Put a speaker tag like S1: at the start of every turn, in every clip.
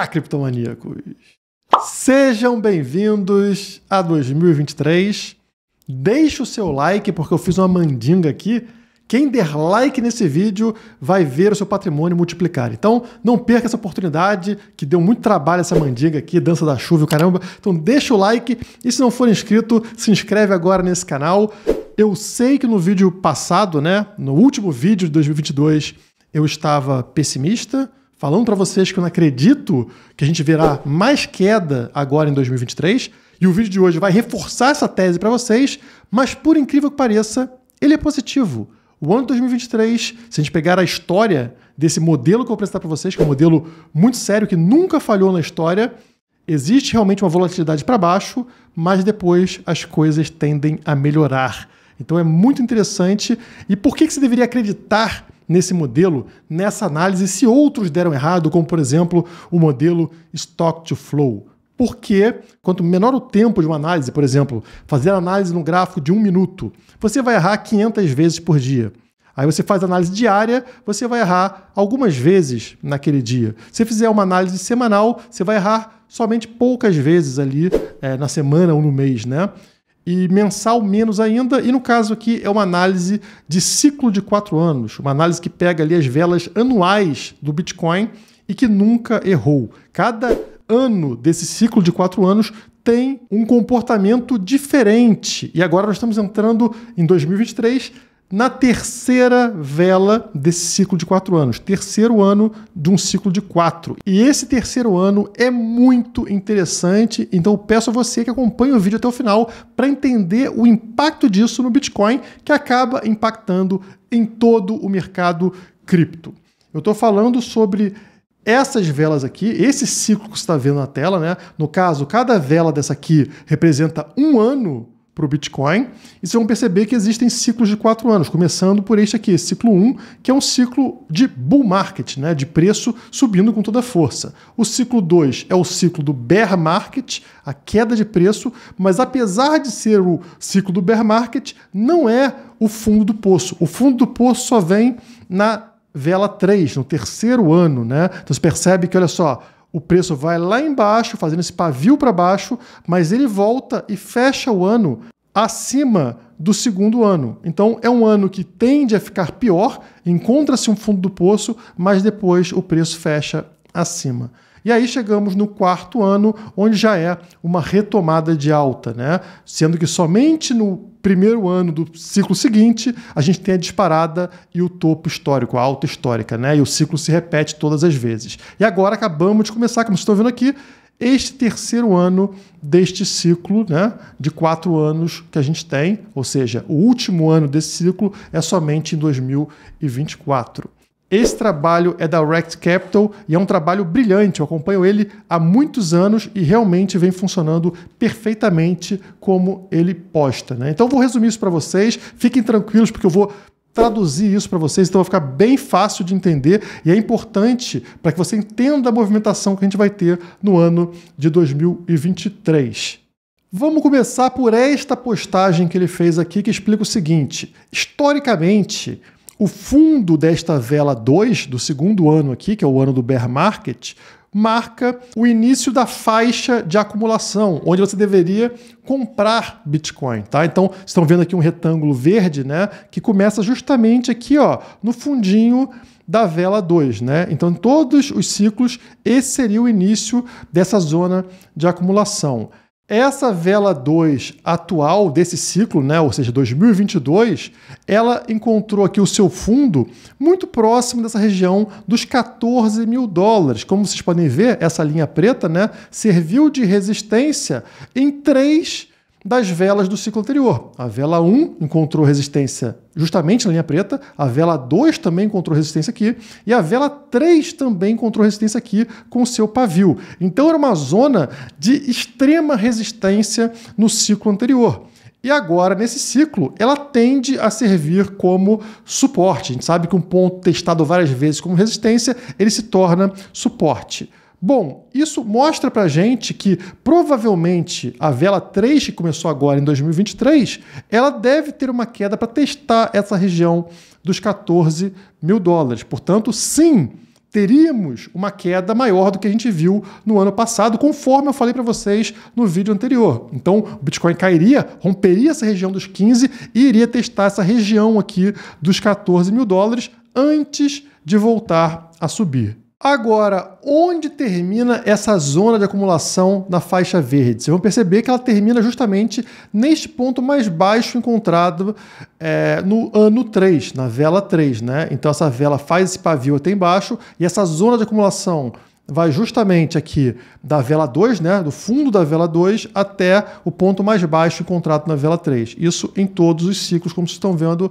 S1: Olá, criptomaníacos! Sejam bem-vindos a 2023. Deixe o seu like, porque eu fiz uma mandinga aqui. Quem der like nesse vídeo vai ver o seu patrimônio multiplicar. Então, não perca essa oportunidade, que deu muito trabalho essa mandinga aqui, dança da chuva, o caramba. Então, deixa o like e se não for inscrito, se inscreve agora nesse canal. Eu sei que no vídeo passado, né, no último vídeo de 2022, eu estava pessimista, falando para vocês que eu não acredito que a gente verá mais queda agora em 2023. E o vídeo de hoje vai reforçar essa tese para vocês, mas por incrível que pareça, ele é positivo. O ano de 2023, se a gente pegar a história desse modelo que eu vou apresentar para vocês, que é um modelo muito sério que nunca falhou na história, existe realmente uma volatilidade para baixo, mas depois as coisas tendem a melhorar. Então é muito interessante. E por que, que você deveria acreditar nesse modelo, nessa análise, se outros deram errado, como por exemplo o modelo Stock to Flow. Porque quanto menor o tempo de uma análise, por exemplo, fazer análise no gráfico de um minuto, você vai errar 500 vezes por dia. Aí você faz análise diária, você vai errar algumas vezes naquele dia. Se fizer uma análise semanal, você vai errar somente poucas vezes ali é, na semana ou no mês, né? e mensal menos ainda. E no caso aqui é uma análise de ciclo de quatro anos, uma análise que pega ali as velas anuais do Bitcoin e que nunca errou. Cada ano desse ciclo de quatro anos tem um comportamento diferente. E agora nós estamos entrando em 2023 na terceira vela desse ciclo de quatro anos, terceiro ano de um ciclo de quatro. E esse terceiro ano é muito interessante, então peço a você que acompanhe o vídeo até o final para entender o impacto disso no Bitcoin, que acaba impactando em todo o mercado cripto. Eu estou falando sobre essas velas aqui, esse ciclo que você está vendo na tela, né? No caso, cada vela dessa aqui representa um ano para o Bitcoin. E vocês vão perceber que existem ciclos de quatro anos, começando por este aqui, ciclo 1, um, que é um ciclo de bull market, né, de preço subindo com toda força. O ciclo 2 é o ciclo do bear market, a queda de preço, mas apesar de ser o ciclo do bear market, não é o fundo do poço. O fundo do poço só vem na vela 3, no terceiro ano, né? Então você percebe que, olha só, o preço vai lá embaixo, fazendo esse pavio para baixo, mas ele volta e fecha o ano acima do segundo ano. Então é um ano que tende a ficar pior, encontra-se um fundo do poço, mas depois o preço fecha acima. E aí chegamos no quarto ano, onde já é uma retomada de alta, né? Sendo que somente no primeiro ano do ciclo seguinte a gente tem a disparada e o topo histórico, a alta histórica, né? E o ciclo se repete todas as vezes. E agora acabamos de começar, como vocês estão vendo aqui, este terceiro ano deste ciclo né, de quatro anos que a gente tem, ou seja, o último ano desse ciclo é somente em 2024. Esse trabalho é da Rect Capital e é um trabalho brilhante. Eu acompanho ele há muitos anos e realmente vem funcionando perfeitamente como ele posta. Né? Então vou resumir isso para vocês. Fiquem tranquilos porque eu vou traduzir isso para vocês, então vai ficar bem fácil de entender e é importante para que você entenda a movimentação que a gente vai ter no ano de 2023. Vamos começar por esta postagem que ele fez aqui que explica o seguinte: historicamente, o fundo desta vela 2 do segundo ano aqui, que é o ano do bear market, marca o início da faixa de acumulação, onde você deveria comprar Bitcoin, tá? Então, estão vendo aqui um retângulo verde, né, que começa justamente aqui, ó, no fundinho da vela 2, né? Então, todos os ciclos, esse seria o início dessa zona de acumulação. Essa vela 2 atual desse ciclo, né, ou seja, 2022, ela encontrou aqui o seu fundo muito próximo dessa região dos 14 mil dólares. Como vocês podem ver, essa linha preta né, serviu de resistência em três das velas do ciclo anterior. A vela 1 encontrou resistência justamente na linha preta, a vela 2 também encontrou resistência aqui, e a vela 3 também encontrou resistência aqui com seu pavio. Então era uma zona de extrema resistência no ciclo anterior. E agora, nesse ciclo, ela tende a servir como suporte. A gente sabe que um ponto testado várias vezes como resistência, ele se torna suporte. Bom, isso mostra para gente que provavelmente a vela 3 que começou agora em 2023, ela deve ter uma queda para testar essa região dos 14 mil dólares. Portanto, sim, teríamos uma queda maior do que a gente viu no ano passado, conforme eu falei para vocês no vídeo anterior. Então, o Bitcoin cairia, romperia essa região dos 15 e iria testar essa região aqui dos 14 mil dólares antes de voltar a subir. Agora, onde termina essa zona de acumulação na faixa verde? Vocês vão perceber que ela termina justamente neste ponto mais baixo encontrado é, no ano 3, na vela 3. Né? Então, essa vela faz esse pavio até embaixo e essa zona de acumulação vai justamente aqui da vela 2, né, do fundo da vela 2 até o ponto mais baixo encontrado na vela 3. Isso em todos os ciclos, como vocês estão vendo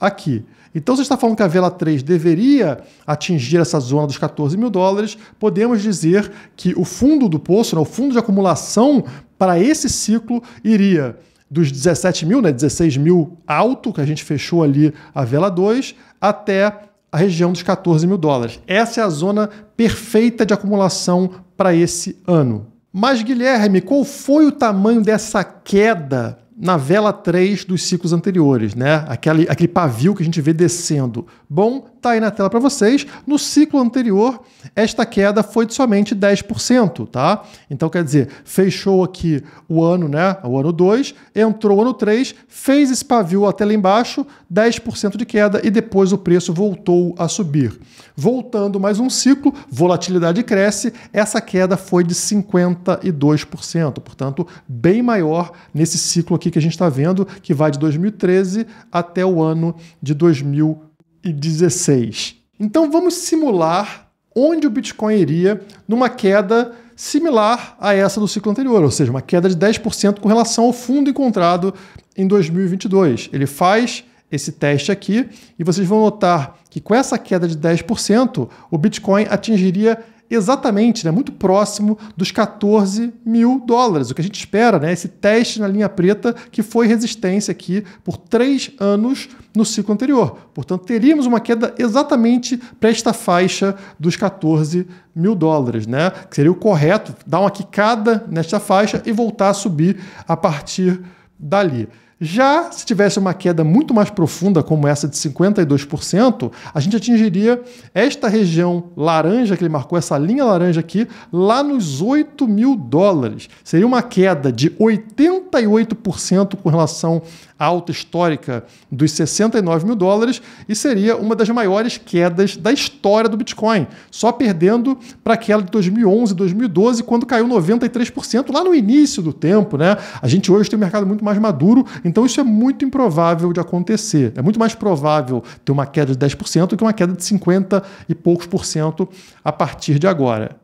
S1: aqui. Então, se está falando que a vela 3 deveria atingir essa zona dos 14 mil dólares, podemos dizer que o fundo do poço, né, o fundo de acumulação para esse ciclo iria dos 17 mil, né, 16 mil alto, que a gente fechou ali a vela 2, até a região dos 14 mil dólares. Essa é a zona perfeita de acumulação para esse ano. Mas, Guilherme, qual foi o tamanho dessa queda na vela 3 dos ciclos anteriores, né? Aquele, aquele pavio que a gente vê descendo. Bom, tá aí na tela para vocês. No ciclo anterior, esta queda foi de somente 10%, tá? Então, quer dizer, fechou aqui o ano, né? O ano 2, entrou o ano 3, fez esse pavio até lá embaixo, 10% de queda e depois o preço voltou a subir. Voltando mais um ciclo, volatilidade cresce, essa queda foi de 52%, portanto, bem maior nesse ciclo aqui aqui que a gente está vendo, que vai de 2013 até o ano de 2016. Então vamos simular onde o Bitcoin iria numa queda similar a essa do ciclo anterior, ou seja, uma queda de 10% com relação ao fundo encontrado em 2022. Ele faz esse teste aqui e vocês vão notar que com essa queda de 10%, o Bitcoin atingiria exatamente, né, muito próximo dos 14 mil dólares, o que a gente espera, né, é esse teste na linha preta que foi resistência aqui por três anos no ciclo anterior. Portanto, teríamos uma queda exatamente para esta faixa dos 14 mil dólares, né, que seria o correto dar uma quicada nesta faixa e voltar a subir a partir dali. Já se tivesse uma queda muito mais profunda, como essa de 52%, a gente atingiria esta região laranja que ele marcou, essa linha laranja aqui, lá nos 8 mil dólares. Seria uma queda de 88% com relação à alta histórica dos 69 mil dólares e seria uma das maiores quedas da história do Bitcoin, só perdendo para aquela de 2011, 2012, quando caiu 93% lá no início do tempo. Né? A gente hoje tem um mercado muito mais maduro então isso é muito improvável de acontecer. É muito mais provável ter uma queda de 10% do que uma queda de 50 e poucos por cento a partir de agora.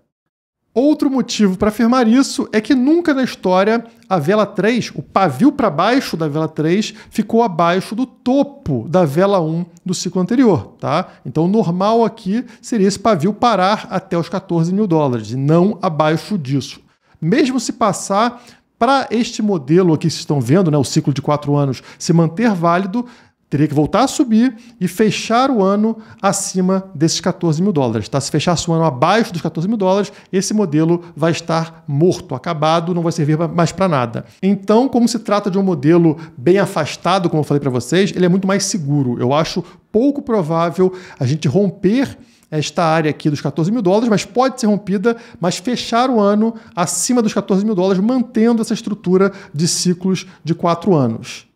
S1: Outro motivo para afirmar isso é que nunca na história a vela 3, o pavio para baixo da vela 3, ficou abaixo do topo da vela 1 do ciclo anterior. Tá? Então, o normal aqui seria esse pavio parar até os 14 mil dólares e não abaixo disso. Mesmo se passar, para este modelo aqui, vocês estão vendo, né, o ciclo de quatro anos, se manter válido, teria que voltar a subir e fechar o ano acima desses 14 mil dólares. Tá? Se fechasse o ano abaixo dos 14 mil dólares, esse modelo vai estar morto, acabado, não vai servir mais para nada. Então, como se trata de um modelo bem afastado, como eu falei para vocês, ele é muito mais seguro. Eu acho pouco provável a gente romper é esta área aqui dos 14 mil dólares, mas pode ser rompida, mas fechar o ano acima dos 14 mil dólares, mantendo essa estrutura de ciclos de quatro anos.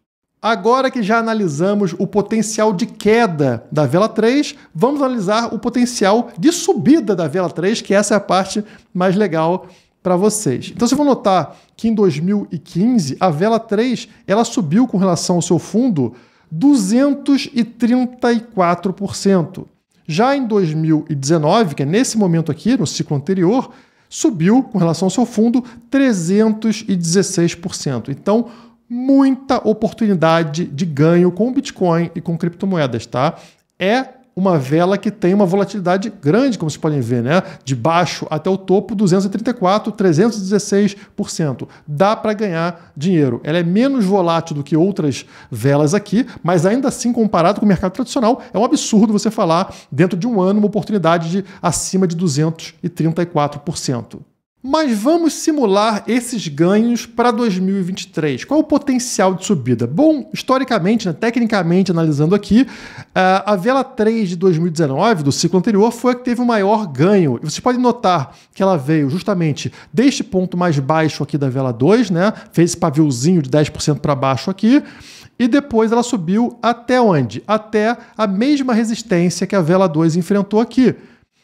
S1: Agora que já analisamos o potencial de queda da vela 3, vamos analisar o potencial de subida da vela 3, que essa é a parte mais legal para vocês. Então vocês vão notar que em 2015 a vela 3 ela subiu com relação ao seu fundo 234%. Já em 2019, que é nesse momento aqui, no ciclo anterior, subiu com relação ao seu fundo 316%. Então, muita oportunidade de ganho com Bitcoin e com criptomoedas, tá? É uma vela que tem uma volatilidade grande, como vocês podem ver, né? De baixo até o topo, 234, 316%. Dá para ganhar dinheiro. Ela é menos volátil do que outras velas aqui, mas ainda assim, comparado com o mercado tradicional, é um absurdo você falar dentro de um ano uma oportunidade de acima de 234%. Mas vamos simular esses ganhos para 2023. Qual é o potencial de subida? Bom, historicamente, né, tecnicamente, analisando aqui, eh, a vela 3 de 2019, do ciclo anterior, foi a que teve o maior ganho. E vocês podem notar que ela veio justamente deste ponto mais baixo aqui da vela 2, né? fez esse paviozinho de 10% para baixo aqui, e depois ela subiu até onde? Até a mesma resistência que a vela 2 enfrentou aqui.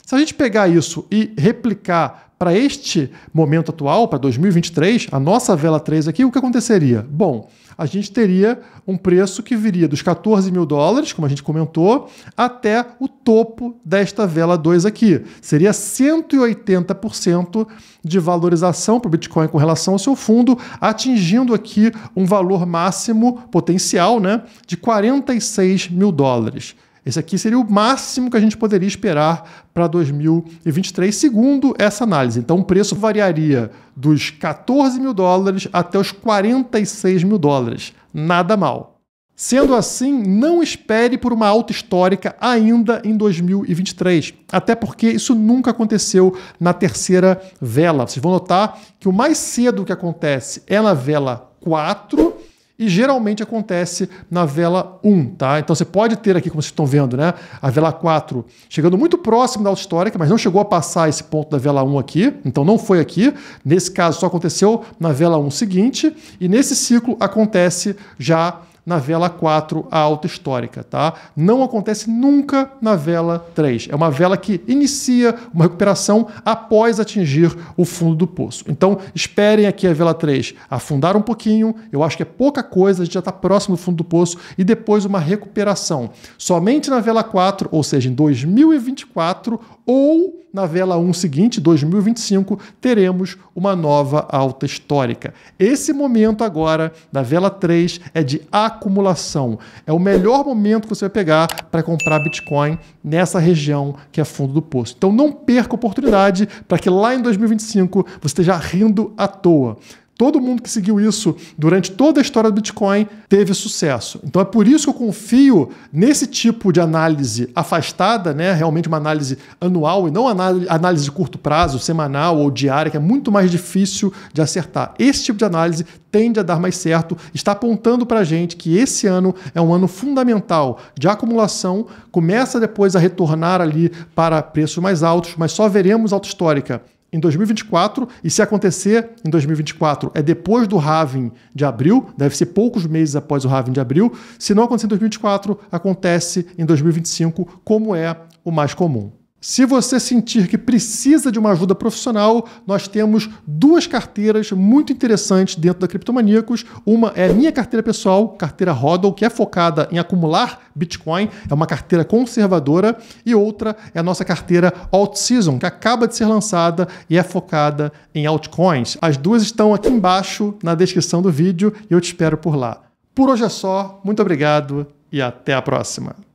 S1: Se a gente pegar isso e replicar para este momento atual, para 2023, a nossa vela 3 aqui, o que aconteceria? Bom, a gente teria um preço que viria dos 14 mil dólares, como a gente comentou, até o topo desta vela 2 aqui. Seria 180% de valorização para o Bitcoin com relação ao seu fundo, atingindo aqui um valor máximo potencial né, de 46 mil dólares. Esse aqui seria o máximo que a gente poderia esperar para 2023, segundo essa análise. Então, o preço variaria dos 14 mil dólares até os 46 mil dólares. Nada mal. Sendo assim, não espere por uma alta histórica ainda em 2023, até porque isso nunca aconteceu na terceira vela. Vocês vão notar que o mais cedo que acontece é na vela 4 e geralmente acontece na vela 1, tá? Então você pode ter aqui, como vocês estão vendo, né, a vela 4 chegando muito próximo da alta histórica, mas não chegou a passar esse ponto da vela 1 aqui, então não foi aqui. Nesse caso só aconteceu na vela 1 seguinte, e nesse ciclo acontece já na vela 4, a alta histórica, tá? Não acontece nunca na vela 3. É uma vela que inicia uma recuperação após atingir o fundo do poço. Então, esperem aqui a vela 3 afundar um pouquinho, eu acho que é pouca coisa, a gente já está próximo do fundo do poço, e depois uma recuperação. Somente na vela 4, ou seja, em 2024, ou na vela 1 seguinte, 2025, teremos uma nova alta histórica. Esse momento agora, da vela 3, é de acumulação. É o melhor momento que você vai pegar para comprar Bitcoin nessa região que é fundo do poço. Então não perca a oportunidade para que lá em 2025 você esteja rindo à toa. Todo mundo que seguiu isso durante toda a história do Bitcoin teve sucesso. Então é por isso que eu confio nesse tipo de análise afastada, né? realmente uma análise anual e não análise de curto prazo, semanal ou diária, que é muito mais difícil de acertar. Esse tipo de análise tende a dar mais certo, está apontando para a gente que esse ano é um ano fundamental de acumulação, começa depois a retornar ali para preços mais altos, mas só veremos alta histórica em 2024, e se acontecer em 2024, é depois do halving de abril, deve ser poucos meses após o halving de abril. Se não acontecer em 2024, acontece em 2025, como é o mais comum. Se você sentir que precisa de uma ajuda profissional, nós temos duas carteiras muito interessantes dentro da Criptomaníacos. Uma é a minha carteira pessoal, carteira Hodl, que é focada em acumular Bitcoin, é uma carteira conservadora, e outra é a nossa carteira Alt Season, que acaba de ser lançada e é focada em altcoins. As duas estão aqui embaixo na descrição do vídeo e eu te espero por lá. Por hoje é só, muito obrigado e até a próxima.